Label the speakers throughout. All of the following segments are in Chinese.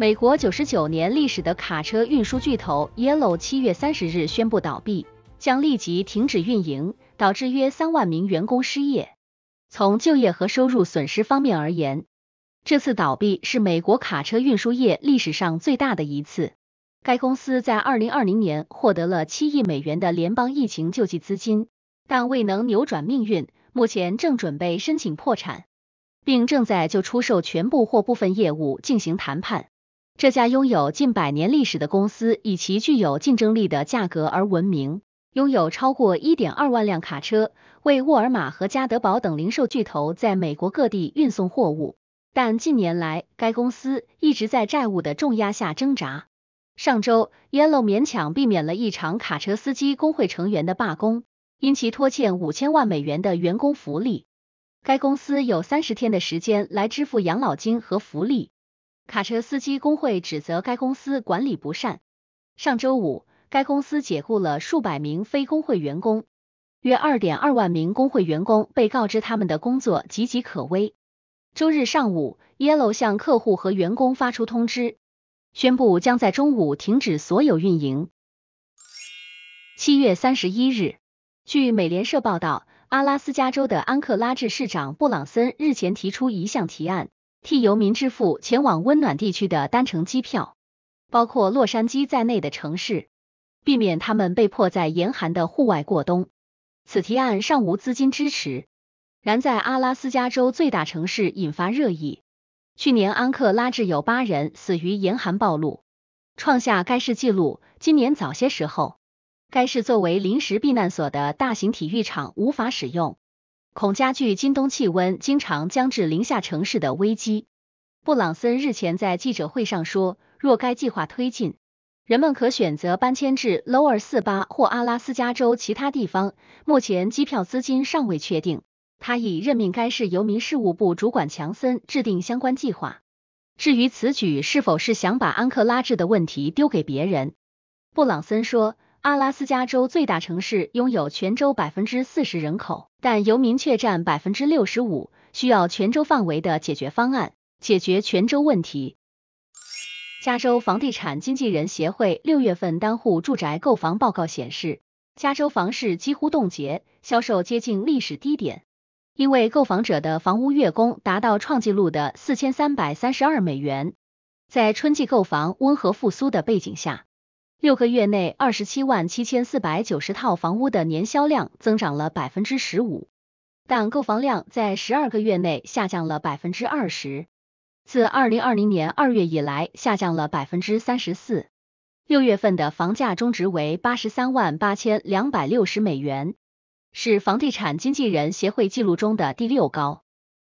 Speaker 1: 美国九十九年历史的卡车运输巨头 Yellow 七月三十日宣布倒闭，将立即停止运营，导致约三万名员工失业。从就业和收入损失方面而言，这次倒闭是美国卡车运输业历史上最大的一次。该公司在二零二零年获得了七亿美元的联邦疫情救济资金，但未能扭转命运，目前正准备申请破产，并正在就出售全部或部分业务进行谈判。这家拥有近百年历史的公司以其具有竞争力的价格而闻名，拥有超过1.2万辆卡车，为沃尔玛和加德堡等零售巨头在美国各地运送货物。但近年来，该公司一直在债务的重压下挣扎。上周，Yellow 勉强避免了一场卡车司机工会成员的罢工，因其拖欠5000万美元的员工福利。该公司有30天的时间来支付养老金和福利。卡车司机工会指责该公司管理不善。上周五，该公司解雇了数百名非工会员工，约二点二万名工会员工被告知他们的工作岌岌可危。周日上午，Yellow 向客户和员工发出通知，宣布将在中午停止所有运营。七月三十一日，据美联社报道，阿拉斯加州的安克拉治市长布朗森日前提出一项提案。替游民支付前往温暖地区的单程机票，包括洛杉矶在内的城市，避免他们被迫在严寒的户外过冬。此提案尚无资金支持，然在阿拉斯加州最大城市引发热议。去年安克拉治有八人死于严寒暴露，创下该市纪录。今年早些时候，该市作为临时避难所的大型体育场无法使用。恐加剧今冬气温经常降至零下城市的危机。布朗森日前在记者会上说，若该计划推进，人们可选择搬迁至 Lower 四八或阿拉斯加州其他地方。目前机票资金尚未确定，他已任命该市游民事务部主管强森制定相关计划。至于此举是否是想把安克拉治的问题丢给别人，布朗森说。阿拉斯加州最大城市拥有全州百分之四十人口，但游民却占百分之六十五，需要全州范围的解决方案解决全州问题。加州房地产经纪人协会六月份单户住宅购房报告显示，加州房市几乎冻结，销售接近历史低点，因为购房者的房屋月供达到创纪录的四千三百三十二美元。在春季购房温和复苏的背景下。六个月内，二十七万七千四百九十套房屋的年销量增长了百分之十五，但购房量在十二个月内下降了百分之二十，自二零二零年二月以来下降了百分之三十四。六月份的房价中值为八十三万八千两百六十美元，是房地产经纪人协会记录中的第六高。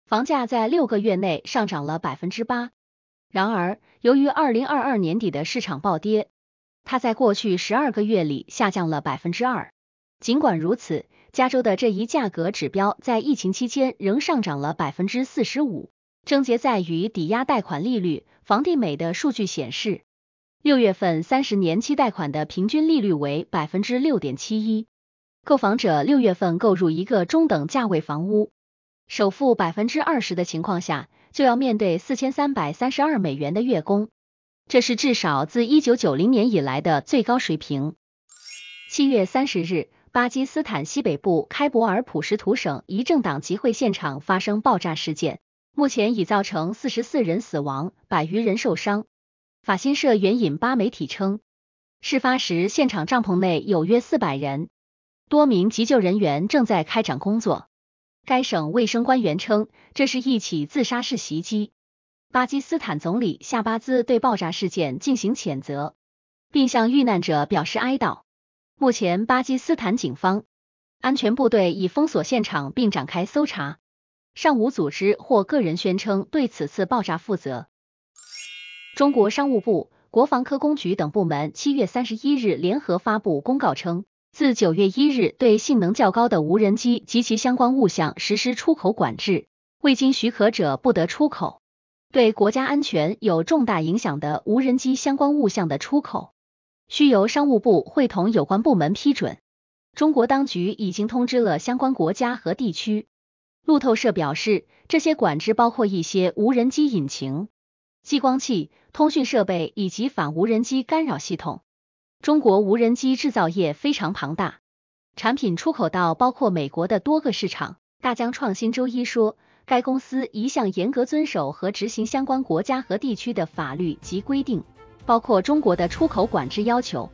Speaker 1: 房价在六个月内上涨了百分之八，然而由于二零二二年底的市场暴跌。它在过去十二个月里下降了百分之二。尽管如此，加州的这一价格指标在疫情期间仍上涨了百分之四十五。症结在于抵押贷款利率。房地美的数据显示，六月份三十年期贷款的平均利率为百分之六点七一。购房者六月份购入一个中等价位房屋，首付百分之二十的情况下，就要面对四千三百三十二美元的月供。这是至少自1990年以来的最高水平。七月三十日，巴基斯坦西北部开伯尔普什图省一政党集会现场发生爆炸事件，目前已造成四十四人死亡，百余人受伤。法新社援引巴媒体称，事发时现场帐篷内有约四百人，多名急救人员正在开展工作。该省卫生官员称，这是一起自杀式袭击。巴基斯坦总理夏巴兹对爆炸事件进行谴责，并向遇难者表示哀悼。目前，巴基斯坦警方安全部队已封锁现场并展开搜查，尚无组织或个人宣称对此次爆炸负责。中国商务部、国防科工局等部门七月三十一日联合发布公告称，自九月一日对性能较高的无人机及其相关物项实施出口管制，未经许可者不得出口。对国家安全有重大影响的无人机相关物项的出口，需由商务部会同有关部门批准。中国当局已经通知了相关国家和地区。路透社表示，这些管制包括一些无人机引擎、激光器、通讯设备以及反无人机干扰系统。中国无人机制造业非常庞大，产品出口到包括美国的多个市场。大疆创新周一说。该公司一向严格遵守和执行相关国家和地区的法律及规定，包括中国的出口管制要求。